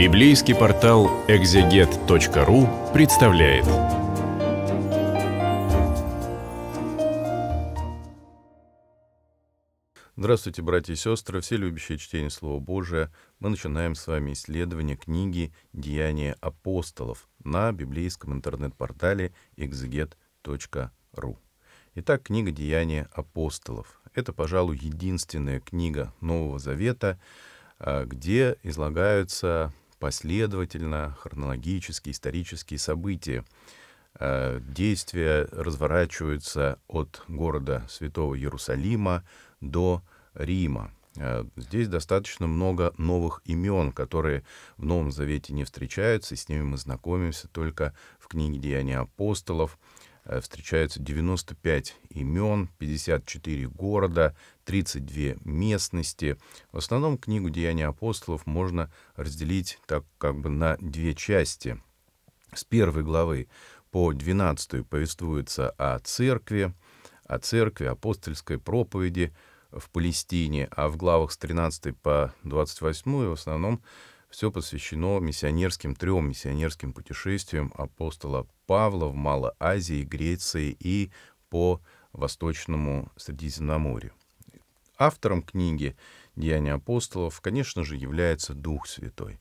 Библейский портал экзегет.ру представляет. Здравствуйте, братья и сестры, все любящие чтение Слова Божия. Мы начинаем с вами исследование книги «Деяния апостолов» на библейском интернет-портале экзегет.ру. Итак, книга «Деяния апостолов». Это, пожалуй, единственная книга Нового Завета, а, где излагаются последовательно, хронологически, исторические события. Э, действия разворачиваются от города Святого Иерусалима до Рима. Э, здесь достаточно много новых имен, которые в Новом Завете не встречаются, и с ними мы знакомимся только в книге «Деяния апостолов». Э, встречаются 95 имен, 54 города, 32 местности. В основном книгу «Деяния апостолов» можно разделить так как бы на две части. С первой главы по 12 повествуется о церкви, о церкви, апостольской проповеди в Палестине, а в главах с 13 по 28 в основном все посвящено миссионерским, трем миссионерским путешествиям апостола Павла в Малой Азии, Греции и по Восточному Средиземноморью. Автором книги «Деяния апостолов», конечно же, является Дух Святой,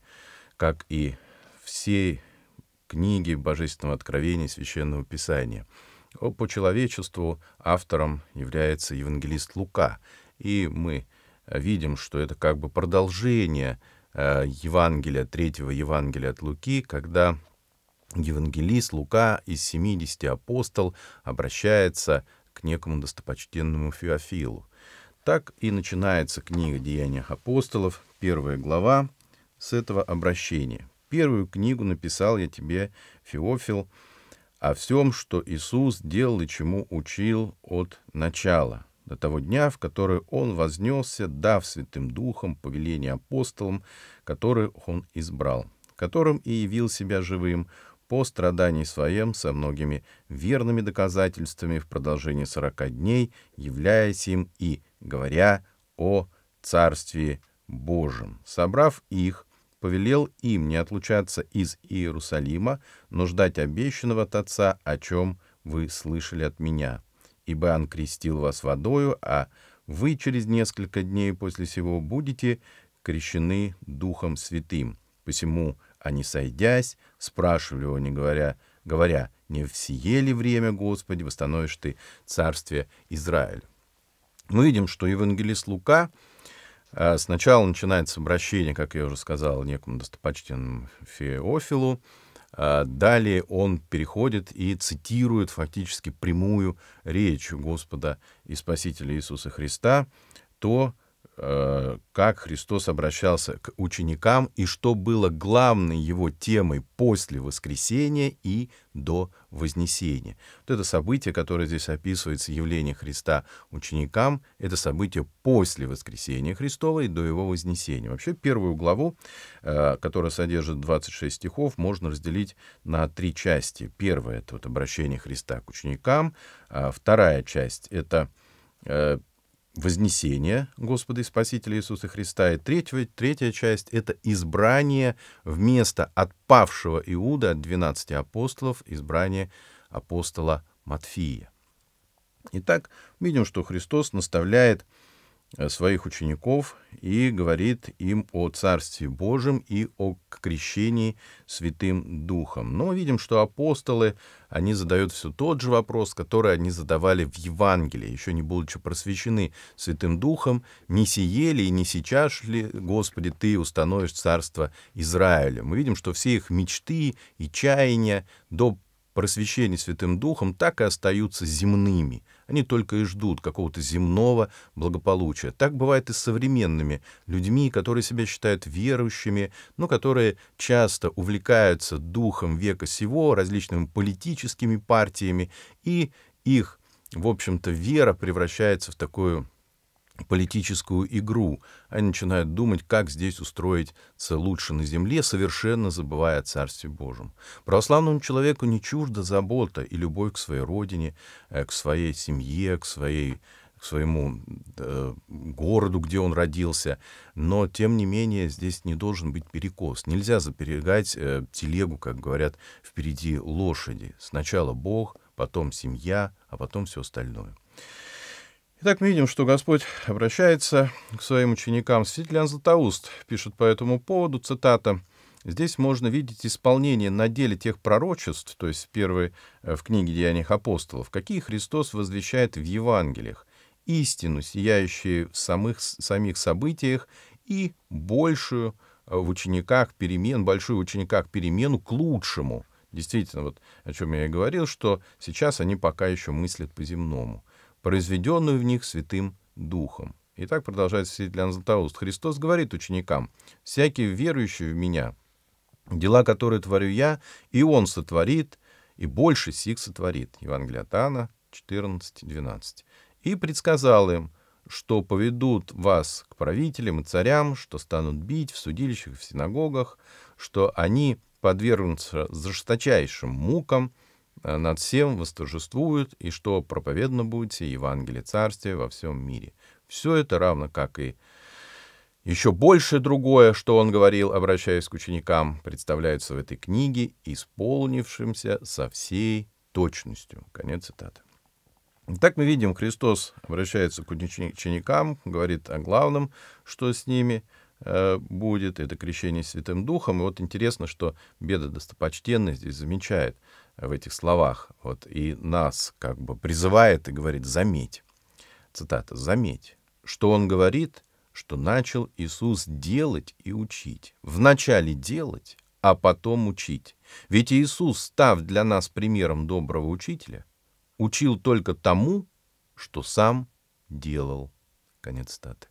как и все книги Божественного Откровения Священного Писания. По человечеству автором является евангелист Лука, и мы видим, что это как бы продолжение Э, Евангелия, третьего Евангелия от Луки, когда евангелист Лука из 70 апостол обращается к некому достопочтенному Феофилу. Так и начинается книга «Деяния апостолов», первая глава, с этого обращения. «Первую книгу написал я тебе, Феофил, о всем, что Иисус делал и чему учил от начала, до того дня, в который он вознесся, дав Святым Духом повеление апостолам, которые он избрал, которым и явил себя живым, по страдании своем со многими верными доказательствами в продолжении сорока дней, являясь им и говоря о Царстве Божьем. Собрав их, повелел им не отлучаться из Иерусалима, но ждать обещанного от Отца, о чем вы слышали от меня ибо он крестил вас водою, а вы через несколько дней после сего будете крещены Духом Святым. Посему они, сойдясь, спрашивали его, не говоря, говоря, не в сие ли время, Господи, восстановишь ты царствие Израилю? Мы видим, что евангелист Лука а, сначала начинается обращение, как я уже сказал, некому достопочтенному Феофилу, а, далее он переходит и цитирует фактически прямую речь Господа и Спасителя Иисуса Христа, то, Э, как Христос обращался к ученикам и что было главной его темой после воскресения и до вознесения. Вот это событие, которое здесь описывается, явление Христа ученикам, это событие после воскресения Христова и до его вознесения. Вообще первую главу, э, которая содержит 26 стихов, можно разделить на три части. Первая — это вот обращение Христа к ученикам, а вторая часть — это э, Вознесение Господа и Спасителя Иисуса Христа. И третья, третья часть — это избрание вместо отпавшего Иуда от 12 апостолов, избрание апостола Матфея Итак, видим, что Христос наставляет Э, своих учеников и говорит им о Царстве Божьем и о крещении Святым Духом. Но мы видим, что апостолы, они задают все тот же вопрос, который они задавали в Евангелии, еще не будучи просвещены Святым Духом, «Не сие и не сейчас ли, Господи, Ты установишь Царство Израиля?» Мы видим, что все их мечты и чаяния до просвещения Святым Духом так и остаются земными — они только и ждут какого-то земного благополучия. Так бывает и с современными людьми, которые себя считают верующими, но которые часто увлекаются духом века сего, различными политическими партиями, и их, в общем-то, вера превращается в такую политическую игру. Они начинают думать, как здесь устроить лучше на земле, совершенно забывая о Царстве Божьем. Православному человеку не чужда забота и любовь к своей родине, э, к своей семье, к своей к своему э, городу, где он родился. Но, тем не менее, здесь не должен быть перекос. Нельзя заперегать э, телегу, как говорят, впереди лошади. Сначала Бог, потом семья, а потом все остальное. Итак, мы видим, что Господь обращается к своим ученикам. Святитель Иоанн Златоуст пишет по этому поводу, цитата, Здесь можно видеть исполнение на деле тех пророчеств, то есть первые э, в книге «Деяниях апостолов», какие Христос возвещает в Евангелиях, истину, сияющую в самых, самих событиях, и большую э, в учениках перемен, большую в учениках перемену к лучшему. Действительно, вот о чем я и говорил, что сейчас они пока еще мыслят по-земному произведенную в них Святым Духом. И так продолжает святитель Златоуст. Христос говорит ученикам, «Всякий верующий в Меня, дела, которые творю Я, и Он сотворит, и больше сих сотворит». Евангелие от Анна 14.12. «И предсказал им, что поведут вас к правителям и царям, что станут бить в судилищах и в синагогах, что они подвергнутся жесточайшим мукам, Э, над всем восторжествует, и что проповедно будете Евангелие Царствия во всем мире. Все это равно как и еще больше другое, что он говорил, обращаясь к ученикам, представляется в этой книге исполнившимся со всей точностью. Конец цитаты. Итак, мы видим, Христос обращается к ученикам, говорит о главном, что с ними э, будет, это крещение Святым Духом. И вот интересно, что Беда Достопочтенный здесь замечает — в этих словах. Вот, и нас как бы призывает и говорит «заметь». Цитата «заметь». Что он говорит, что начал Иисус делать и учить. Вначале делать, а потом учить. Ведь Иисус, став для нас примером доброго учителя, учил только тому, что сам делал. Конец цитаты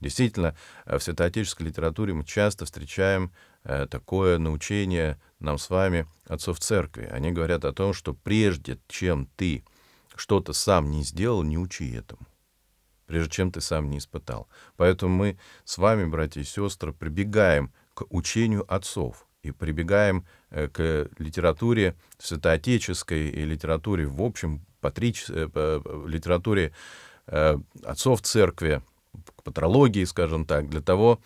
Действительно, э, в святоотеческой литературе мы часто встречаем Э, такое научение нам с вами отцов церкви. Они говорят о том, что прежде чем ты что-то сам не сделал, не учи этому прежде чем ты сам не испытал. Поэтому мы с вами, братья и сестры, прибегаем к учению отцов и прибегаем э, к литературе святоотеческой и литературе в общем, патрич, э, литературе отцов церкви, к патрологии, скажем так, для того,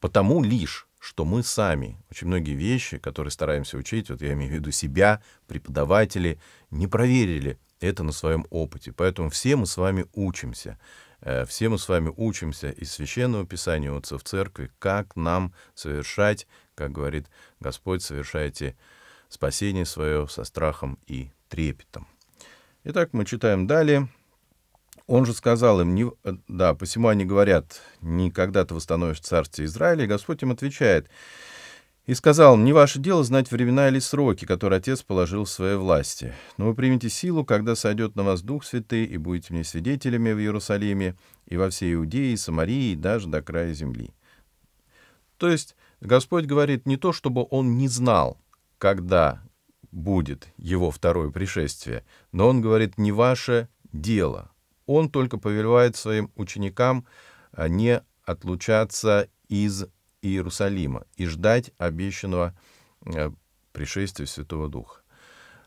потому лишь, что мы сами, очень многие вещи, которые стараемся учить, вот я имею в виду себя, преподаватели, не проверили это на своем опыте. Поэтому все мы с вами учимся. Э, все мы с вами учимся из Священного Писания, отца в церкви, как нам совершать, как говорит Господь, совершайте спасение свое со страхом и трепетом. Итак, мы читаем далее. Он же сказал им, не, э, да, посему они говорят, никогда ты восстановишь царствие Израиля, и Господь им отвечает, и сказал не ваше дело знать времена или сроки, которые Отец положил в своей власти, но вы примете силу, когда сойдет на вас Дух Святый, и будете мне свидетелями в Иерусалиме, и во всей Иудее, и Самарии, и даже до края земли. То есть Господь говорит не то, чтобы он не знал, когда будет его второе пришествие, но он говорит, не ваше дело, он только повелевает своим ученикам а, не отлучаться из Иерусалима и ждать обещанного а, пришествия Святого Духа.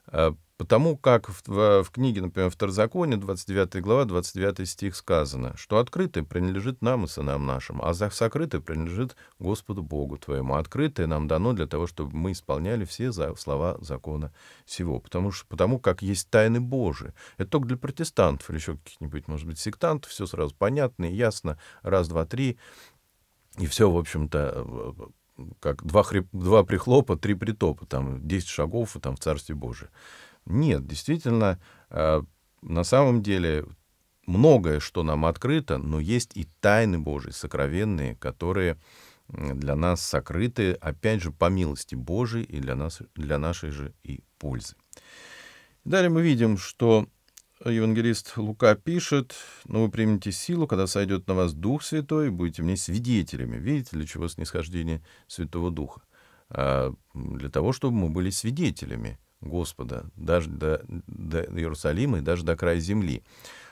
А, Потому как в, в книге, например, в Второзаконие, 29 глава, 29 стих сказано, что открытое принадлежит нам и сынам нашим, а за сокрытое принадлежит Господу Богу твоему. Открытое нам дано для того, чтобы мы исполняли все за, слова закона всего. Потому, что, потому как есть тайны Божии. Это только для протестантов или еще каких-нибудь, может быть, сектантов. Все сразу понятно и ясно. Раз, два, три. И все, в общем-то, как два, хрип, два прихлопа, три притопа. Там десять шагов и там в Царстве Божие. Нет, действительно, э, на самом деле многое, что нам открыто, но есть и тайны Божьи, сокровенные, которые для нас сокрыты, опять же, по милости Божией и для, нас, для нашей же и пользы. Далее мы видим, что евангелист Лука пишет, «Но «Ну, вы примете силу, когда сойдет на вас Дух Святой, и будете мне свидетелями». Видите, для чего снисхождение Святого Духа? А, для того, чтобы мы были свидетелями Господа, даже до, до Иерусалима и даже до края земли.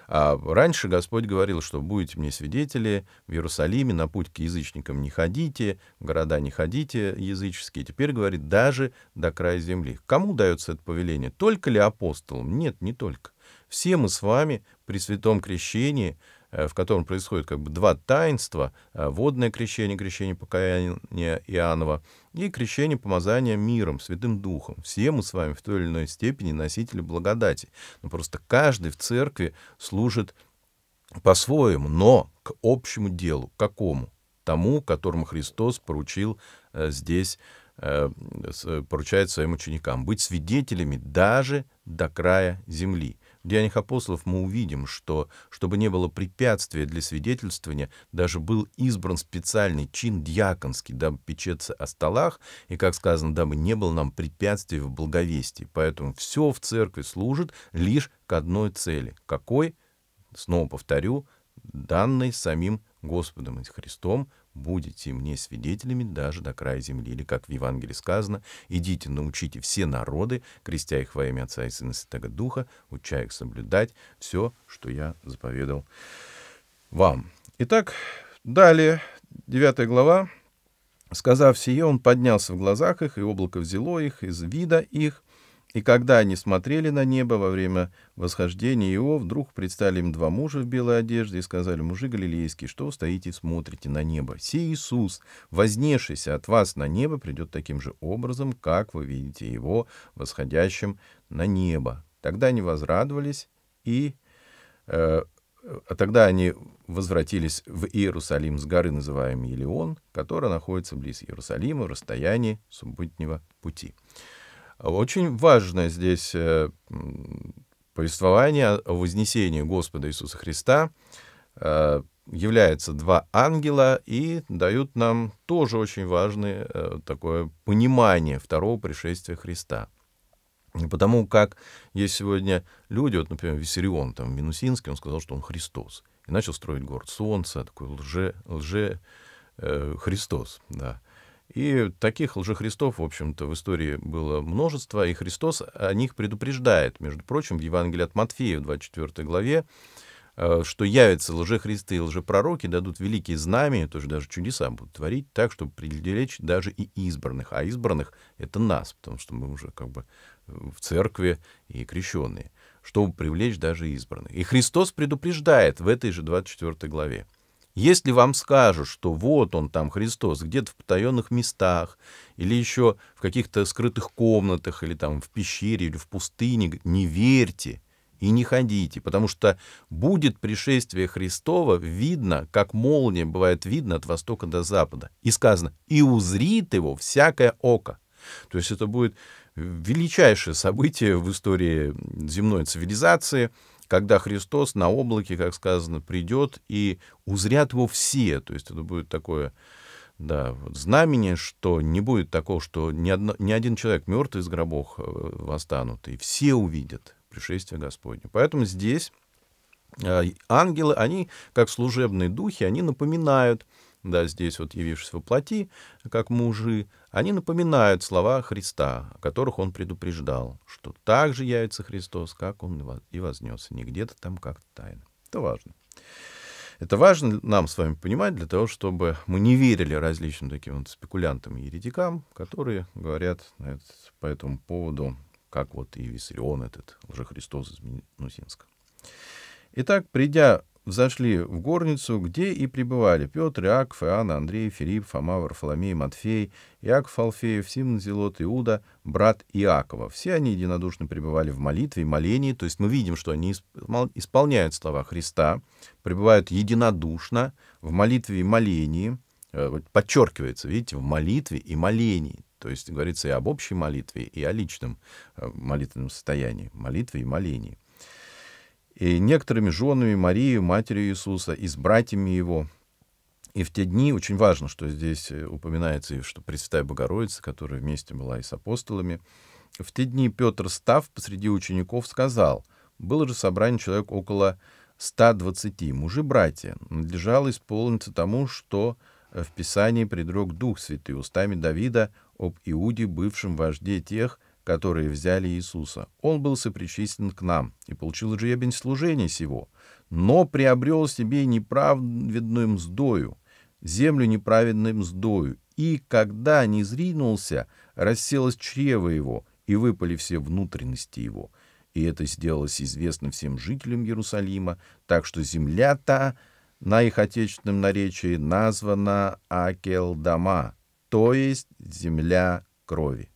А раньше Господь говорил, что будете мне свидетели в Иерусалиме, на путь к язычникам не ходите, в города не ходите языческие. Теперь говорит, даже до края земли. Кому дается это повеление? Только ли апостолам? Нет, не только. Все мы с вами при святом крещении — Э, в котором происходит как бы два таинства, э, водное крещение, крещение покаяния Иоаннова и крещение помазания миром, Святым Духом. Все мы с вами в той или иной степени носители благодати. Но просто каждый в церкви служит по-своему, но к общему делу. Какому? Тому, которому Христос поручил э, здесь поручает своим ученикам быть свидетелями даже до края земли. Деяниях апостолов мы увидим, что, чтобы не было препятствия для свидетельствования, даже был избран специальный чин дьяконский, дабы печеться о столах, и, как сказано, дабы не было нам препятствий в благовестии. Поэтому все в церкви служит лишь к одной цели. Какой? Снова повторю, данной самим Господом и Христом будете мне свидетелями даже до края земли». Или, как в Евангелии сказано, «Идите, научите все народы, крестя их во имя Отца и Сына Святого Духа, уча их соблюдать все, что я заповедал вам». Итак, далее, 9 глава. «Сказав сие, он поднялся в глазах их, и облако взяло их из вида их, и когда они смотрели на небо во время восхождения его, вдруг предстали им два мужа в белой одежде и сказали, «Мужи галилейские, что стоите и смотрите на небо? Си Иисус, вознесшийся от вас на небо, придет таким же образом, как вы видите его восходящим на небо». Тогда они возрадовались и... Э, э Тогда они возвратились в Иерусалим с горы, называемой Елеон, которая находится близ Иерусалима в расстоянии субботнего пути. Очень важно здесь э, повествование о вознесении Господа Иисуса Христа. Э, являются два ангела и дают нам тоже очень важное э, такое понимание второго пришествия Христа. Потому как есть сегодня люди, вот, например, Виссарион, там, Минусинский, он сказал, что он Христос. И начал строить город солнца, такой лже, лже э, Христос, да. И таких лжехристов, в общем-то, в истории было множество, и Христос о них предупреждает. Между прочим, в Евангелии от Матфея, в 24 главе, э, что явятся лжехристы и лжепророки, дадут великие знамения, тоже даже чудеса будут творить так, чтобы привлечь даже и избранных. А избранных — это нас, потому что мы уже как бы э, в церкви и крещенные, чтобы привлечь даже избранных. И Христос предупреждает в этой же 24 главе. Если вам скажут, что вот он там, Христос, где-то в потаенных местах, или еще в каких-то скрытых комнатах, или там в пещере, или в пустыне, не верьте и не ходите, потому что будет пришествие Христова видно, как молния бывает видно от востока до запада. И сказано, и узрит его всякое око. То есть это будет э, величайшее событие в истории земной цивилизации — когда Христос на облаке, как сказано, придет и узрят его все. То есть это будет такое да, вот знамение, что не будет такого, что ни, одно, ни один человек мертвый из гробов э, восстанут, и все увидят пришествие Господне. Поэтому здесь э, ангелы, они, как служебные духи, они напоминают, да, здесь вот явившись во плоти, как мужи, они напоминают слова Христа, о которых он предупреждал, что так же явится Христос, как он и вознесся, не где-то там как то тайно. Это важно. Это важно нам с вами понимать для того, чтобы мы не верили различным таким вот спекулянтам и еретикам, которые говорят это, по этому поводу, как вот и Виссарион этот, уже Христос из Минусинска. Итак, придя взошли в горницу, где и пребывали Петр, Иаков, Иоанн, Андрей, Филипп, Фома, Варфоломей, Матфей, Иаков Алфеев, Симон Зелот, Иуда, брат Иакова. Все они единодушно пребывали в молитве и молении, то есть мы видим, что они исполняют слова Христа, пребывают единодушно в молитве и молении, э, подчеркивается, видите, в молитве и молении, то есть говорится и об общей молитве, и о личном э, молитвенном состоянии, молитве и молении и некоторыми женами Марии, матерью Иисуса, и с братьями его. И в те дни очень важно, что здесь э, упоминается, что Пресвятая Богородица, которая вместе была и с апостолами, в те дни Петр, став посреди учеников, сказал, было же собрание человек около 120, мужи-братья, надлежало исполниться тому, что э, в Писании предрек Дух Святый устами Давида об Иуде, бывшем вожде тех, которые взяли Иисуса. Он был сопричислен к нам и получил жребень служения сего, но приобрел себе неправедную мздою, землю неправедным мздою, и, когда не зринулся, расселось чрево его, и выпали все внутренности его. И это сделалось известно всем жителям Иерусалима, так что земля та на их отечественном наречии названа Акелдама, то есть земля крови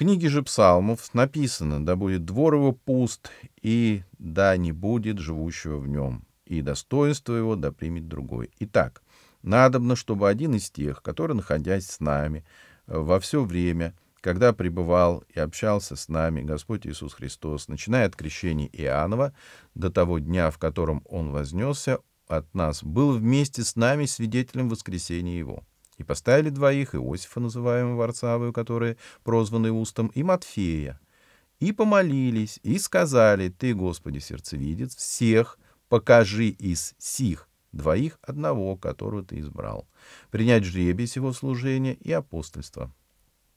книге же псалмов написано «Да будет двор его пуст, и да не будет живущего в нем, и достоинство его да примет другой». Итак, надобно, чтобы один из тех, который, находясь с нами э, во все время, когда пребывал и общался с нами Господь Иисус Христос, начиная от крещения Иоаннова до того дня, в котором Он вознесся от нас, был вместе с нами свидетелем воскресения Его. И поставили двоих, Иосифа, называемого Варцавою, который прозванный устом, и Матфея. И помолились, и сказали, «Ты, Господи, сердцевидец, всех покажи из сих двоих одного, которого ты избрал, принять жребий сего служения и апостольства,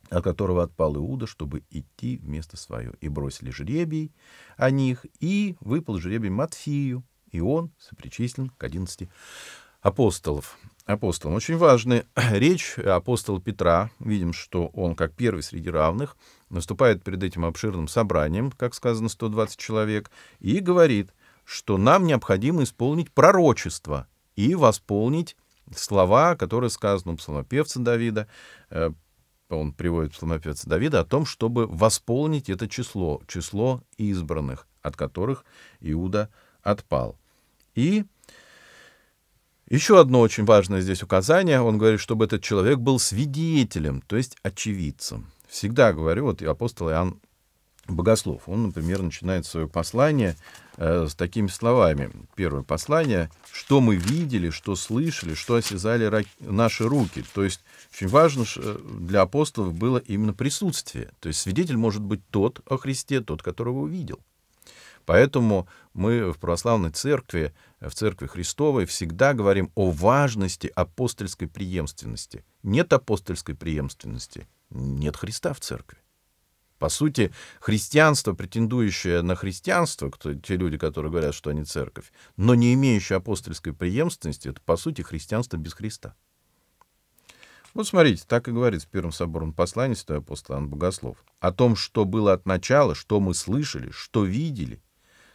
от которого отпал Иуда, чтобы идти вместо свое. И бросили жребий о них, и выпал жребий Матфию, и он сопричислен к одиннадцати апостолов апостолом. Очень важная речь апостола Петра. Видим, что он, как первый среди равных, наступает перед этим обширным собранием, как сказано, 120 человек, и говорит, что нам необходимо исполнить пророчество и восполнить слова, которые сказаны у псалмопевца Давида. Э, он приводит псалмопевца Давида о том, чтобы восполнить это число, число избранных, от которых Иуда отпал. И еще одно очень важное здесь указание. Он говорит, чтобы этот человек был свидетелем, то есть очевидцем. Всегда говорю, вот и апостол Иоанн Богослов, он, например, начинает свое послание э, с такими словами. Первое послание, что мы видели, что слышали, что осязали наши руки. То есть очень важно для апостолов было именно присутствие. То есть свидетель может быть тот о Христе, тот, которого увидел. Поэтому мы в православной церкви в Церкви Христовой всегда говорим о важности апостольской преемственности. Нет апостольской преемственности, нет Христа в Церкви. По сути, христианство, претендующее на христианство, кто, те люди, которые говорят, что они церковь, но не имеющие апостольской преемственности, это, по сути, христианство без Христа. Вот смотрите, так и говорит в Первом соборном послании святой апостол Иоанн Богослов. О том, что было от начала, что мы слышали, что видели —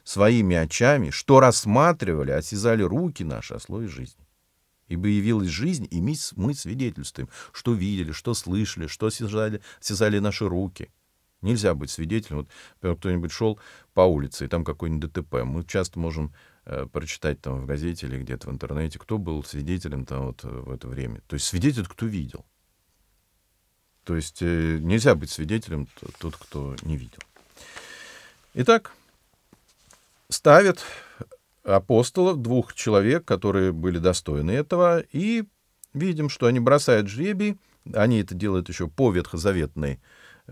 своими очами, что рассматривали, осязали руки наши о а слое жизни. Ибо явилась жизнь, и мы свидетельствуем, что видели, что слышали, что осязали, осязали наши руки. Нельзя быть свидетелем. Вот, например, кто-нибудь шел по улице, и там какой-нибудь ДТП. Мы часто можем э, прочитать там в газете или где-то в интернете, кто был свидетелем там вот э, в это время. То есть свидетель, кто видел. То есть э, нельзя быть свидетелем тот, кто не видел. Итак, ставят апостолов, двух человек, которые были достойны этого, и видим, что они бросают жребий, они это делают еще по ветхозаветной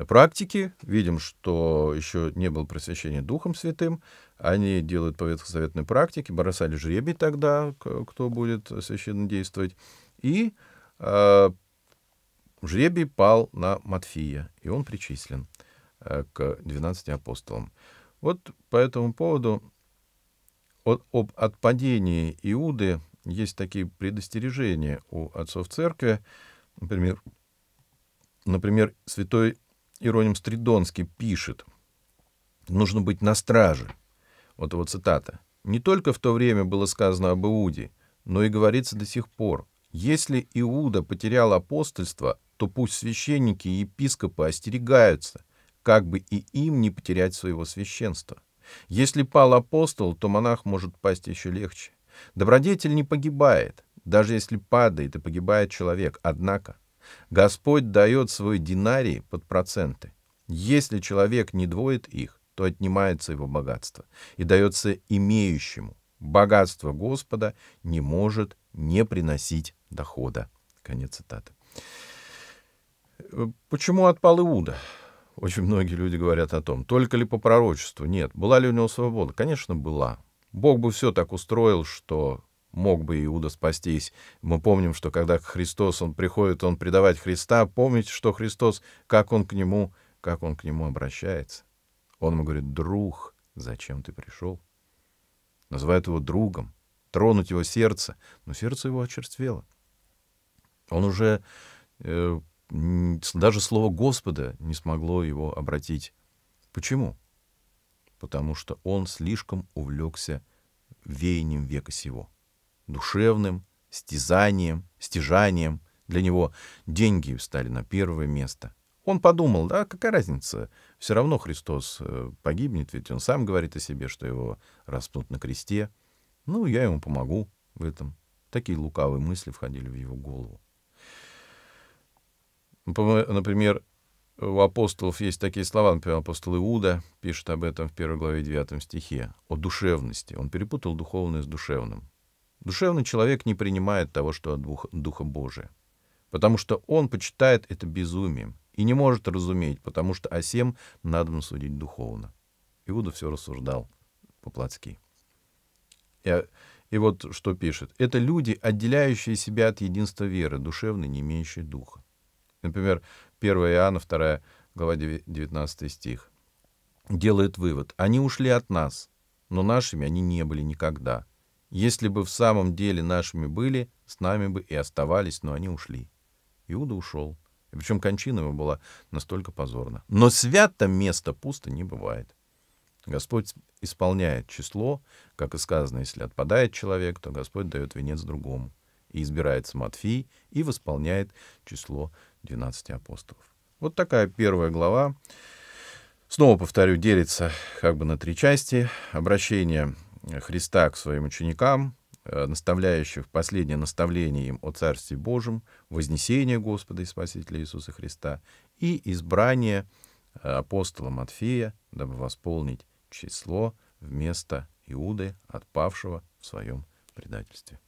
практике, видим, что еще не было просвещения Духом Святым, они делают по ветхозаветной практике, бросали жребий тогда, кто будет священно действовать, и э, жребий пал на Матфея, и он причислен э, к 12 апостолам. Вот по этому поводу от, об отпадении Иуды есть такие предостережения у отцов церкви. Например, например святой Ироним Стридонский пишет, «Нужно быть на страже». Вот его цитата. «Не только в то время было сказано об Иуде, но и говорится до сих пор. Если Иуда потерял апостольство, то пусть священники и епископы остерегаются, как бы и им не потерять своего священства. Если пал апостол, то монах может пасть еще легче. Добродетель не погибает, даже если падает и погибает человек. Однако Господь дает свой динарий под проценты. Если человек не двоит их, то отнимается его богатство и дается имеющему. Богатство Господа не может не приносить дохода. Конец цитаты. Э, почему отпал Иуда? Очень многие люди говорят о том, только ли по пророчеству. Нет. Была ли у него свобода? Конечно, была. Бог бы все так устроил, что мог бы Иуда спастись. Мы помним, что когда Христос, он приходит, он предавать Христа, помните, что Христос, как он к нему, как он к нему обращается. Он ему говорит, друг, зачем ты пришел? называет его другом, тронуть его сердце, но сердце его очерствело. Он уже э, даже слово Господа не смогло его обратить. Почему? Потому что он слишком увлекся веянием века сего. Душевным, стязанием, стяжанием. Для него деньги стали на первое место. Он подумал, да, какая разница, все равно Христос э, погибнет, ведь он сам говорит о себе, что его распнут на кресте. Ну, я ему помогу в этом. Такие лукавые мысли входили в его голову. Ну, например, у апостолов есть такие слова, например, апостол Иуда пишет об этом в первой главе 9 стихе, о душевности. Он перепутал духовное с душевным. Душевный человек не принимает того, что от Духа, Божия, потому что он почитает это безумием и не может разуметь, потому что о сем надо судить духовно. Иуда все рассуждал по-плотски. И, и вот что пишет. «Это люди, отделяющие себя от единства веры, душевно не имеющие духа. Например, 1 Иоанна, 2 глава 19 стих. Делает вывод. Они ушли от нас, но нашими они не были никогда. Если бы в самом деле нашими были, с нами бы и оставались, но они ушли. Иуда ушел. И причем кончина его была настолько позорна. Но свято место пусто не бывает. Господь исполняет число, как и сказано, если отпадает человек, то Господь дает венец другому и избирается Матфей и восполняет число 12 апостолов. Вот такая первая глава. Снова повторю, делится как бы на три части. Обращение Христа к своим ученикам, э, наставляющих последнее наставление им о Царстве Божьем, вознесение Господа и Спасителя Иисуса Христа и избрание э, апостола Матфея, дабы восполнить число вместо Иуды, отпавшего в своем предательстве.